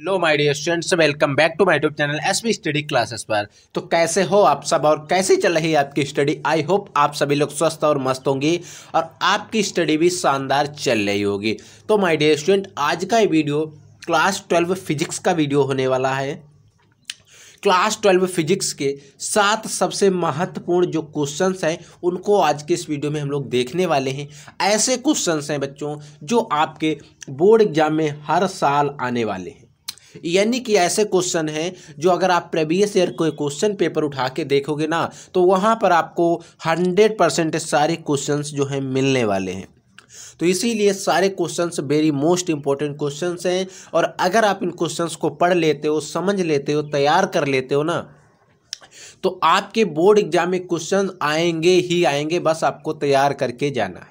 hello my dear students welcome back to my YouTube channel S B study classes पर तो कैसे हो आप सब और कैसे चल रही है आपकी स्टडी आई होप आप सभी लोग स्वस्थ और मस्त होंगे और आपकी स्टडी भी शानदार चल रही होगी तो माय डियर स्टूडेंट आज का वीडियो क्लास ट्वेल्व फिजिक्स का वीडियो होने वाला है क्लास ट्वेल्व फिजिक्स के सात सबसे महत्वपूर्ण जो क्वेश्चंस हैं उनको आज के इस वीडियो में हम लोग देखने वाले हैं ऐसे क्वेश्चंस हैं बच्चों जो आपके बोर्ड एग्जाम में हर साल आने वाले हैं यानी कि ऐसे क्वेश्चन हैं जो अगर आप प्रीवियस ईयर कोई क्वेश्चन पेपर उठा के देखोगे ना तो वहाँ पर आपको हंड्रेड परसेंट सारे क्वेश्चन जो हैं मिलने वाले हैं तो इसीलिए सारे questions very most important questions हैं और अगर आप इन क्वेश्चंस को पढ़ लेते हो समझ लेते हो तैयार कर लेते हो ना तो आपके बोर्ड एग्जाम में क्वेश्चन आएंगे ही आएंगे बस आपको तैयार करके जाना है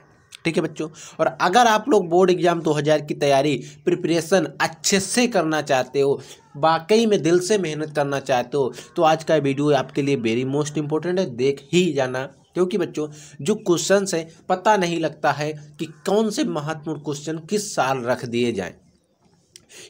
ठीक है बच्चों और अगर आप लोग बोर्ड एग्ज़ाम 2000 की तैयारी प्रिपरेशन अच्छे से करना चाहते हो वाकई में दिल से मेहनत करना चाहते हो तो आज का वीडियो आपके लिए वेरी मोस्ट इंपॉर्टेंट है देख ही जाना क्योंकि बच्चों जो क्वेश्चन है पता नहीं लगता है कि कौन से महत्वपूर्ण क्वेश्चन किस साल रख दिए जाए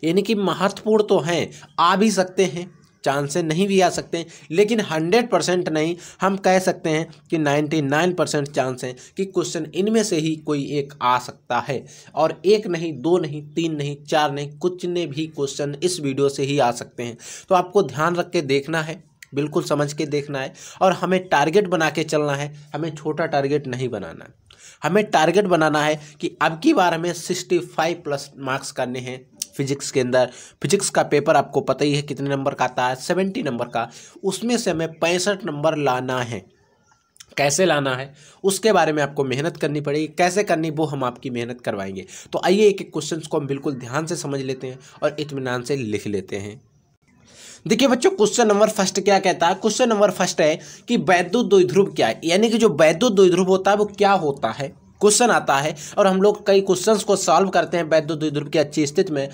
यानी कि महत्वपूर्ण तो हैं आ भी सकते हैं चांसेस नहीं भी आ सकते लेकिन हंड्रेड परसेंट नहीं हम कह सकते हैं कि नाइन्टी नाइन परसेंट चांस हैं कि क्वेश्चन इनमें से ही कोई एक आ सकता है और एक नहीं दो नहीं तीन नहीं चार नहीं कुछ ने भी क्वेश्चन इस वीडियो से ही आ सकते हैं तो आपको ध्यान रख के देखना है बिल्कुल समझ के देखना है और हमें टारगेट बना के चलना है हमें छोटा टारगेट नहीं बनाना है हमें टारगेट बनाना है कि अब की बार हमें सिक्सटी फाइव प्लस मार्क्स करने हैं फिजिक्स के अंदर फिजिक्स का पेपर आपको पता ही है कितने नंबर का आता है सेवेंटी नंबर का उसमें से हमें पैंसठ नंबर लाना है कैसे लाना है उसके बारे में आपको मेहनत करनी पड़ेगी कैसे करनी वो हम आपकी मेहनत करवाएंगे तो आइए एक एक क्वेश्चन को हम बिल्कुल ध्यान से समझ लेते हैं और इतमान से लिख लेते हैं देखिए बच्चों क्वेश्चन नंबर फर्स्ट क्या कहता है क्वेश्चन नंबर फर्स्ट है कि वैद्युत द्विध्रुव क्या है यानी कि जो वैद्युत द्विध्रुव होता है वो क्या होता है क्वेश्चन आता है और हम लोग कई क्वेश्चन को सॉल्व करते हैं वैद्य द्विध्रुव की अच्छी स्थिति में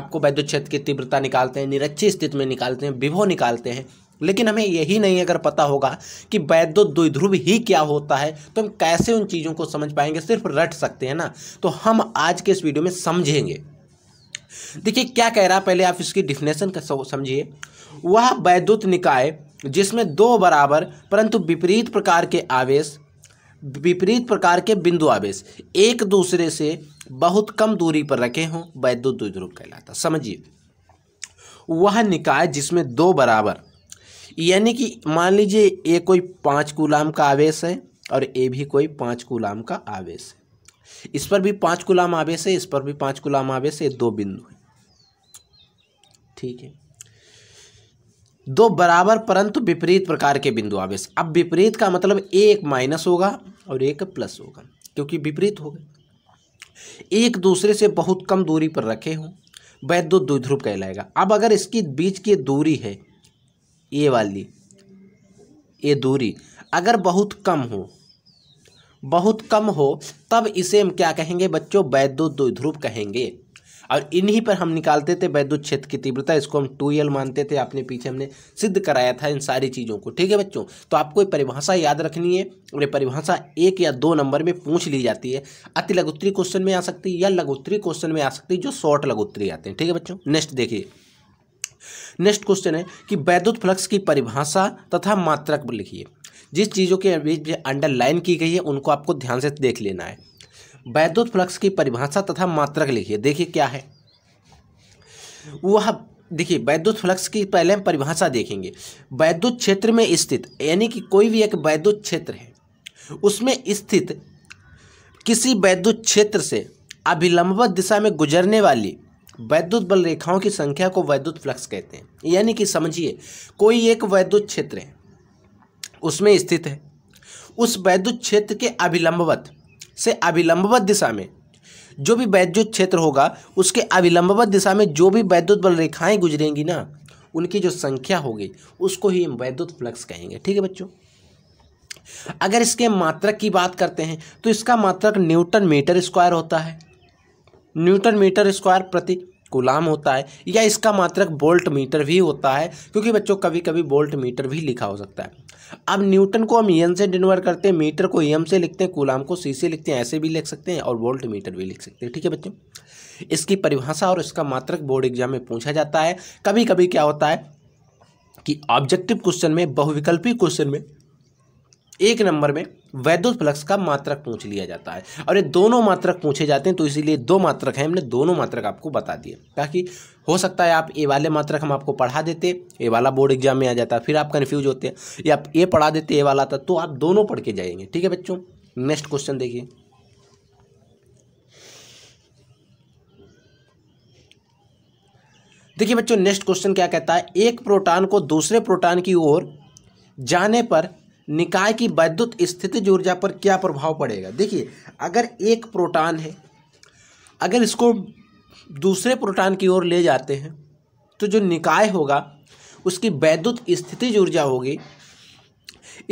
आपको वैद्य क्षेत्र की तीव्रता निकालते हैं निरक्षी स्थिति में निकालते हैं विभो निकालते हैं लेकिन हमें यही नहीं अगर पता होगा कि वैद्य द्विध्रुव ही क्या होता है तो हम कैसे उन चीज़ों को समझ पाएंगे सिर्फ रट सकते हैं ना तो हम आज के इस वीडियो में समझेंगे देखिए क्या कह रहा है पहले आप इसकी डिफिनेशन का समझिए वह वैद्युत निकाय जिसमें दो बराबर परंतु विपरीत प्रकार के आवेश विपरीत प्रकार के बिंदु आवेश एक दूसरे से बहुत कम दूरी पर रखे हों वैद्युत द्विध्रुव कहलाता समझिए वह निकाय जिसमें दो बराबर यानी कि मान लीजिए ए कोई पाँच गुलाम का आवेश है और ए भी कोई पाँच गुलाम का आवेश है इस पर भी पाँच गुलाम आवेश है इस पर भी पाँच गुलाम आवेश है दो बिंदु है ठीक है दो बराबर परंतु विपरीत प्रकार के बिंदु आवेश अब विपरीत का मतलब एक माइनस होगा और एक प्लस होगा क्योंकि विपरीत हो गए एक दूसरे से बहुत कम दूरी पर रखे हों वह दो द्विध्रुव कहलाएगा अब अगर इसकी बीच की दूरी है ये वाली ये दूरी अगर बहुत कम हो बहुत कम हो तब इसे हम क्या कहेंगे बच्चों वैद्युत द्विध्रुव कहेंगे और इन्हीं पर हम निकालते थे वैद्युत क्षेत्र की तीव्रता इसको हम टू एल मानते थे अपने पीछे हमने सिद्ध कराया था इन सारी चीज़ों को ठीक है बच्चों तो आपको ये परिभाषा याद रखनी है और ये परिभाषा एक या दो नंबर में पूछ ली जाती है अति लघुत्तरी क्वेश्चन में आ सकती है या लघुत्तरी क्वेश्चन में आ सकती है जो शॉर्ट लघुत्तरी आते हैं ठीक है बच्चों नेक्स्ट देखिए नेक्स्ट क्वेश्चन है कि वैद्युत फ्लक्स की परिभाषा तथा मात्रक लिखिए जिस चीज़ों के अंडरलाइन की गई है उनको आपको ध्यान से देख लेना है वैद्युत फ्लक्स की परिभाषा तथा मात्रक लिखिए देखिए क्या है वह देखिए वैद्युत फ्लक्स की पहले हम परिभाषा देखेंगे वैद्युत क्षेत्र में स्थित यानी कि कोई भी एक वैद्युत क्षेत्र है उसमें स्थित किसी वैद्युत क्षेत्र से अभिलंबवत दिशा में गुजरने वाली वैद्युत बल रेखाओं की संख्या को वैद्युत फ्लक्स कहते हैं यानी कि समझिए कोई एक वैद्युत क्षेत्र है उसमें स्थित है उस वैद्युत क्षेत्र के अभिलंबवत से अभिलंबवत दिशा में जो भी वैद्युत क्षेत्र होगा उसके अभिलंबवत दिशा में जो भी वैद्युत बल रेखाएं गुजरेंगी ना उनकी जो संख्या होगी उसको ही हम वैद्युत फ्लक्स कहेंगे ठीक है बच्चों अगर इसके मात्रक की बात करते हैं तो इसका मात्रक न्यूटन मीटर स्क्वायर होता है न्यूटन मीटर स्क्वायर प्रति गुलाम होता है या इसका मात्रक बोल्ट मीटर भी होता है क्योंकि बच्चों कभी कभी बोल्ट मीटर भी लिखा हो सकता है अब न्यूटन को हम यम e से डिनवर करते हैं मीटर को यम e से लिखते हैं गुलाम को सी से लिखते हैं ऐसे भी लिख सकते हैं और बोल्ट मीटर भी लिख सकते हैं ठीक है बच्चों इसकी परिभाषा और इसका मात्रक बोर्ड एग्जाम में पूछा जाता है कभी कभी क्या होता है कि ऑब्जेक्टिव क्वेश्चन में बहुविकल्पी क्वेश्चन में एक नंबर में वैद्युत फ्लक्स का मात्रक पूछ लिया जाता है और ये दोनों मात्रक पूछे जाते हैं तो इसीलिए दो मात्रक हैं हमने दोनों मात्रक आपको बता दिए ताकि हो सकता है आप ए वाले मात्रक हम आपको पढ़ा देते ए वाला बोर्ड एग्जाम में आ जाता फिर आप कन्फ्यूज होते हैं या आप ए पढ़ा देते ए वाला था तो आप दोनों पढ़ के जाएंगे ठीक है बच्चों नेक्स्ट क्वेश्चन देखिए देखिए बच्चों नेक्स्ट क्वेश्चन क्या कहता है एक प्रोटॉन को दूसरे प्रोटॉन की ओर जाने पर निकाय की वैद्युत स्थिति ऊर्जा पर क्या प्रभाव पड़ेगा देखिए अगर एक प्रोटॉन है अगर इसको दूसरे प्रोटॉन की ओर ले जाते हैं तो जो निकाय होगा उसकी वैद्युत स्थिति ऊर्जा होगी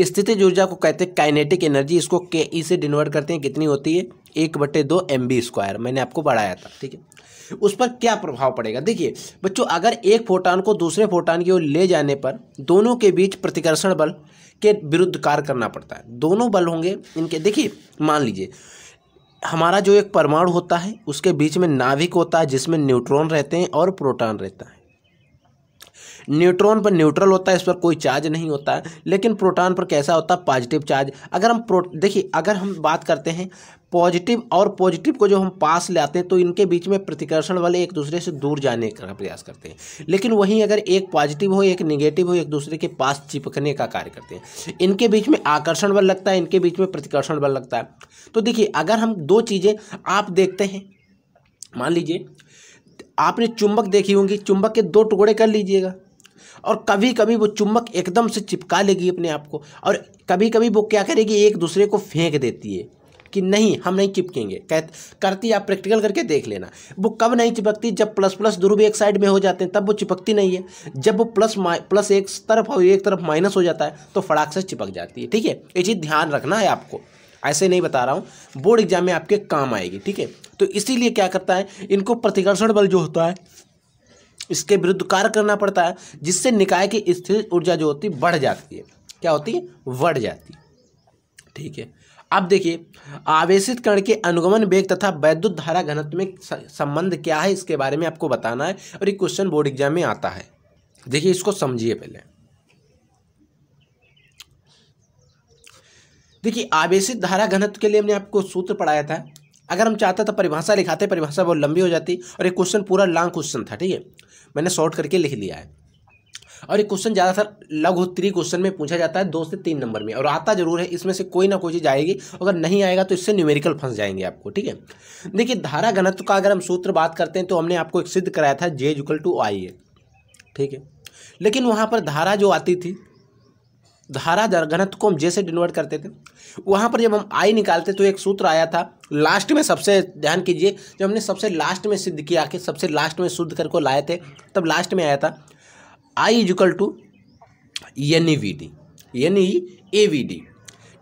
स्थिति ऊर्जा को कहते हैं काइनेटिक एनर्जी इसको के ई से डिनोट करते हैं कितनी होती है एक बटे दो एम बी स्क्वायर मैंने आपको बढ़ाया था ठीक है उस पर क्या प्रभाव पड़ेगा देखिए बच्चों अगर एक फोटान को दूसरे फोटान की ओर ले जाने पर दोनों के बीच प्रतिकर्षण बल के विरुद्ध कार्य करना पड़ता है दोनों बल होंगे इनके देखिए मान लीजिए हमारा जो एक परमाणु होता है उसके बीच में नाभिक होता है जिसमें न्यूट्रॉन रहते हैं और प्रोटॉन रहता है न्यूट्रॉन पर न्यूट्रल होता है इस पर कोई चार्ज नहीं होता है लेकिन प्रोटॉन पर कैसा होता है पॉजिटिव चार्ज अगर हम प्रो देखिए अगर हम बात करते हैं पॉजिटिव और पॉजिटिव को जो हम पास ले आते हैं तो इनके बीच में प्रतिकर्षण वाले एक दूसरे से दूर जाने का प्रयास करते हैं लेकिन वहीं अगर एक पॉजिटिव हो एक निगेटिव हो एक दूसरे के पास चिपकने का कार्य करते हैं इनके बीच में आकर्षण बल लगता है इनके बीच में प्रतिकर्षण बल लगता है तो देखिए अगर हम दो चीज़ें आप देखते हैं मान लीजिए आपने चुंबक देखी होंगी चुंबक के दो टुकड़े कर लीजिएगा और कभी कभी वो चुंबक एकदम से चिपका लेगी अपने आप को और कभी कभी वो क्या करेगी एक दूसरे को फेंक देती है कि नहीं हम नहीं चिपकेंगे कह करती आप प्रैक्टिकल करके देख लेना वो कब नहीं चिपकती जब प्लस प्लस ध्रुव एक साइड में हो जाते हैं तब वो चिपकती नहीं है जब वो प्लस प्लस एक तरफ और एक तरफ माइनस हो जाता है तो फड़ाक से चिपक जाती है ठीक है ये चीज़ ध्यान रखना है आपको ऐसे नहीं बता रहा हूँ बोर्ड एग्जाम में आपके काम आएगी ठीक है तो इसीलिए क्या करता है इनको प्रतिकर्षण बल जो होता है इसके विरुद्ध कार्य करना पड़ता है जिससे निकाय की स्थिर ऊर्जा जो होती है बढ़ जाती है क्या होती है बढ़ जाती है ठीक है अब देखिए आवेशित कण के अनुगमन वेग तथा वैद्युत धारा घनत्व में संबंध क्या है इसके बारे में आपको बताना है और ये क्वेश्चन बोर्ड एग्जाम में आता है देखिए इसको समझिए पहले देखिए आवेशित धारा घनत्व के लिए हमने आपको सूत्र पढ़ाया था अगर हम चाहते तो परिभाषा लिखाते परिभाषा बहुत लंबी हो जाती और ये क्वेश्चन पूरा लॉन्ग क्वेश्चन था ठीक है मैंने शॉर्ट करके लिख लिया है और ये क्वेश्चन ज़्यादातर लघु उत्तरी क्वेश्चन में पूछा जाता है दो से तीन नंबर में और आता जरूर है इसमें से कोई ना कोई चीज़ आएगी अगर नहीं आएगा तो इससे न्यूमेरिकल फंस जाएंगे आपको ठीक है देखिए धारा घनत्व का अगर हम सूत्र बात करते हैं तो हमने आपको एक सिद्ध कराया था जे जुकल टू आई ए ठीक है लेकिन वहाँ पर धारा जो आती थी धारा घनत्व को हम जैसे डिनोट करते थे वहाँ पर जब हम आई निकालते तो एक सूत्र आया था लास्ट में सबसे ध्यान कीजिए जब हमने सबसे लास्ट में सिद्ध किया कि सबसे लास्ट में शुद्ध कर को लाए थे तब लास्ट में आया था I equal to N E V D N E A V D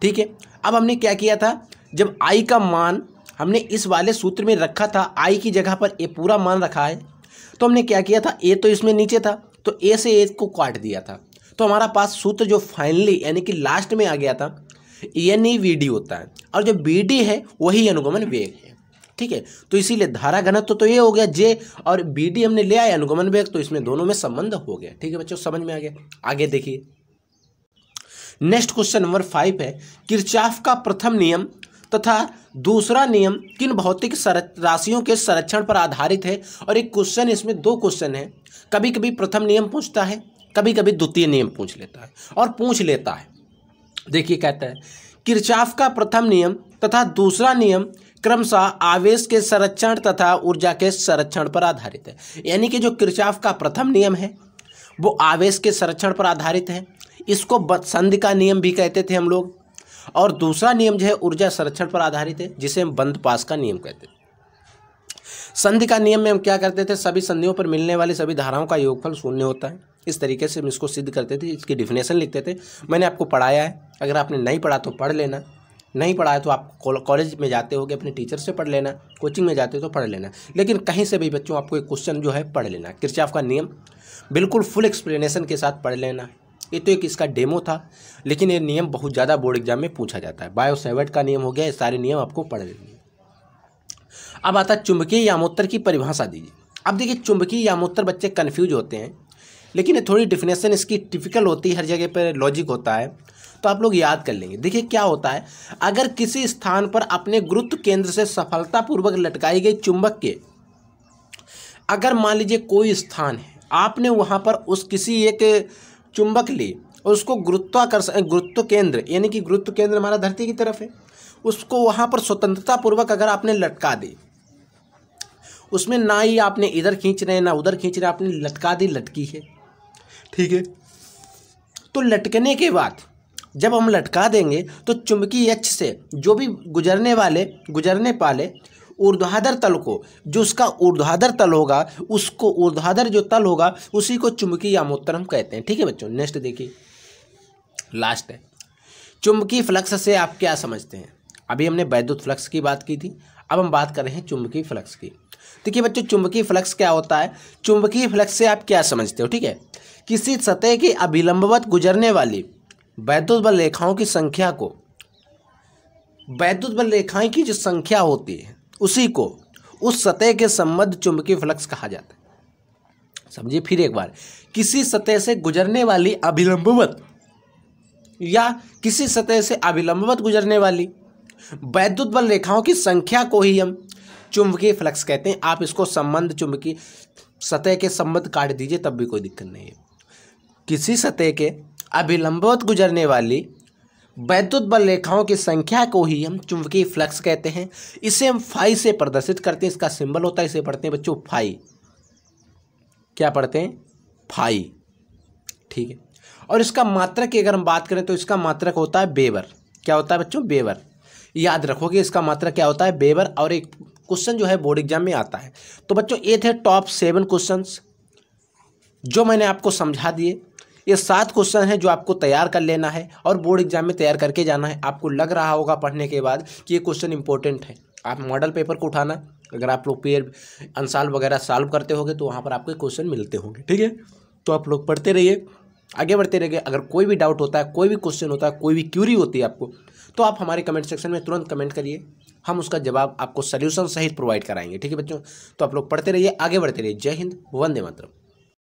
ठीक है अब हमने क्या किया था जब आई का मान हमने इस वाले सूत्र में रखा था आई की जगह पर ए पूरा मान रखा है तो हमने क्या किया था ए तो इसमें नीचे था तो ए से ए को काट दिया था तो हमारा पास सूत्र जो फाइनली यानी कि लास्ट में आ गया था एन ई वी डी होता है और जो बी डी है वही अनुगमन वेग है ठीक है तो इसीलिए धारा घनत्व तो, तो ये हो गया जे और बी डी हमने ले आया अनुगमन वेग तो इसमें दोनों में संबंध हो गया ठीक है बच्चों समझ में आ गया आगे देखिए नेक्स्ट क्वेश्चन नंबर फाइव है किरचाफ का प्रथम नियम तथा दूसरा नियम किन भौतिक राशियों के संरक्षण पर आधारित है और एक क्वेश्चन इसमें दो क्वेश्चन है कभी कभी प्रथम नियम पूछता है कभी कभी द्वितीय नियम पूछ लेता है और पूछ लेता है देखिए कहता है किरचाफ का प्रथम नियम तथा दूसरा नियम क्रमशः आवेश के संरक्षण तथा ऊर्जा के संरक्षण पर आधारित है यानी कि जो किरचाफ का प्रथम नियम है वो आवेश के संरक्षण पर आधारित है इसको संधि का नियम भी कहते थे हम लोग और दूसरा नियम जो है ऊर्जा संरक्षण पर आधारित है जिसे हम बंद पास का नियम कहते थे संधि का नियम में हम क्या करते थे सभी संधियों पर मिलने वाली सभी धाराओं का योगफल शून्य होता है इस तरीके से हम इसको सिद्ध करते थे इसकी डिफिनेशन लिखते थे मैंने आपको पढ़ाया है अगर आपने नहीं पढ़ा तो पढ़ लेना नहीं पढ़ाया तो आप कॉलेज में जाते होगे अपने टीचर से पढ़ लेना कोचिंग में जाते हो तो पढ़ लेना लेकिन कहीं से भी बच्चों आपको एक क्वेश्चन जो है पढ़ लेना किरचाफ का नियम बिल्कुल फुल एक्सप्लेनेशन के साथ पढ़ लेना ये तो एक इसका डेमो था लेकिन ये नियम बहुत ज़्यादा बोर्ड एग्जाम में पूछा जाता है बायोसेवेट का नियम हो गया ये सारे नियम आपको पढ़ लेने अब आता है चुंबकीय यामोत्तर की परिभाषा दीजिए अब देखिए चुंबकीय यामोत्तर बच्चे कन्फ्यूज होते हैं लेकिन थोड़ी डिफिनेशन इसकी टिपिकल होती है हर जगह पर लॉजिक होता है तो आप लोग याद कर लेंगे देखिए क्या होता है अगर किसी स्थान पर अपने गुरुत्व केंद्र से सफलतापूर्वक लटकाई गई चुंबक के अगर मान लीजिए कोई स्थान है आपने वहाँ पर उस किसी एक चुंबक ली और उसको गुरुत्वाकर्षण गुरुत्व केंद्र यानी कि गुरुत्व केंद्र हमारा धरती की तरफ है उसको वहाँ पर स्वतंत्रतापूर्वक अगर आपने लटका दी उसमें ना ही आपने इधर खींच रहे ना उधर खींच रहे आपने लटका दी लटकी है ठीक है तो लटकने के बाद जब हम लटका देंगे तो चुंबकीय यक्ष से जो भी गुजरने वाले गुजरने पाले ऊर्ध्वाधर तल को जो उसका ऊर्ध्वाधर तल होगा उसको ऊर्ध्वाधर जो तल होगा उसी को चुंबकीय आमोत्तर हम कहते हैं ठीक है बच्चों नेक्स्ट देखिए लास्ट है चुंबकीय फ्लक्स से आप क्या समझते हैं अभी हमने वैद्युत फ्लक्स की बात की थी अब हम बात कर रहे हैं चुंबकीय फ्लक्स की देखिए बच्चों चुंबकीय फ्लक्स क्या होता है चुंबकीय फ्लक्स से आप क्या समझते हो ठीक है किसी सतह के अभिलंबवत गुजरने वाली वैद्युत बल रेखाओं की संख्या को वैद्युत बल रेखाएं की जो संख्या होती है उसी को उस सतह के संबद्ध चुंबकीय फ्लक्स कहा जाता है समझिए फिर एक बार किसी सतह से गुजरने वाली अभिलंबवत या किसी सतह से अभिलंबवत गुजरने वाली वैद्युत बल रेखाओं की संख्या को ही हम चुंबकीय फ्लक्स कहते हैं आप इसको संबंध चुंबकीय सतह के संबंध काट दीजिए तब भी कोई दिक्कत नहीं है किसी सतह के अभिलंबवत गुजरने वाली वैद्युत बल रेखाओं की संख्या को ही हम चुंबकीय फ्लक्स कहते हैं इसे हम फाई से प्रदर्शित करते हैं इसका सिंबल होता है इसे पढ़ते हैं बच्चों फाई क्या पढ़ते हैं फाई ठीक है और इसका मात्रक की अगर हम बात करें तो इसका मात्रक होता है बेबर क्या होता है बच्चों बेबर याद रखोगे इसका मात्रक क्या होता है बेबर और एक क्वेश्चन जो है बोर्ड एग्जाम में आता है तो बच्चों ये थे टॉप सेवन क्वेश्चंस जो मैंने आपको समझा दिए ये सात क्वेश्चन हैं जो आपको तैयार कर लेना है और बोर्ड एग्जाम में तैयार करके जाना है आपको लग रहा होगा पढ़ने के बाद कि ये क्वेश्चन इंपॉर्टेंट है आप मॉडल पेपर को उठाना अगर आप लोग पेयर अनसाल वगैरह सॉल्व करते होगे तो वहाँ पर आपको क्वेश्चन मिलते होंगे ठीक है तो आप लोग पढ़ते रहिए आगे बढ़ते रहिए अगर कोई भी डाउट होता है कोई भी क्वेश्चन होता है कोई भी क्यूरी होती है आपको तो आप हमारे कमेंट सेक्शन में तुरंत कमेंट करिए हम उसका जवाब आपको सल्यूशन सहित प्रोवाइड कराएंगे ठीक है बच्चों तो आप लोग पढ़ते रहिए आगे बढ़ते रहिए जय हिंद वंदे मातरम